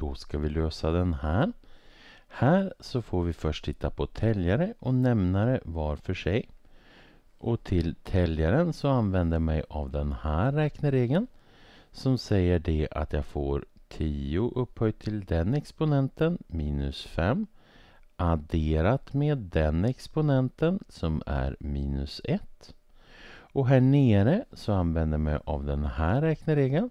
Då ska vi lösa den här. Här så får vi först titta på täljare och nämnare var för sig. Och till täljaren så använder jag mig av den här räkneregeln som säger det att jag får 10 upphöjt till den exponenten minus 5 adderat med den exponenten som är minus 1. Och här nere så använder jag mig av den här räkneregeln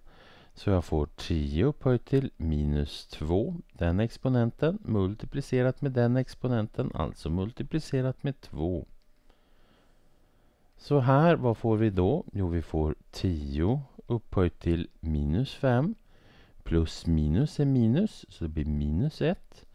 så jag får 10 upphöjt till minus 2, den exponenten, multiplicerat med den exponenten, alltså multiplicerat med 2. Så här, vad får vi då? Jo, vi får 10 upphöjt till minus 5. Plus minus är minus, så det blir minus 1.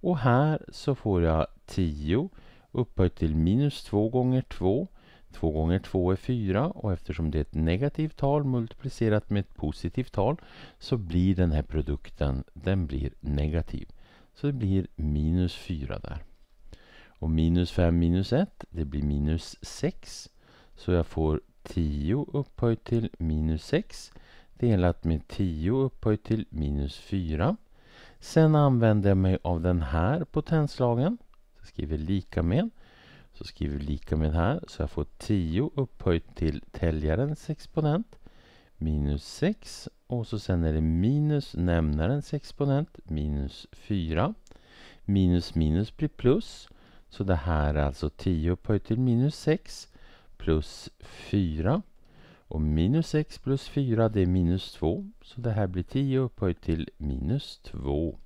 Och här så får jag 10 upphöjt till minus 2 gånger 2. 2 gånger 2 är 4 och eftersom det är ett negativt tal multiplicerat med ett positivt tal så blir den här produkten den blir negativ. Så det blir minus 4 där. Och minus 5 minus 1 det blir minus 6. Så jag får 10 upphöjt till minus 6 delat med 10 upphöjt till minus 4. Sen använder jag mig av den här potenslagen. Så jag skriver lika med så skriver vi lika med här, så jag får 10 upphöjt till täljarens exponent minus 6 och så sen är det minus nämnarens exponent minus 4. Minus minus blir plus. Så det här är alltså 10 upphöjt till minus 6 plus 4. Och minus 6 plus 4 det är minus 2. Så det här blir 10 upphöjt till minus 2.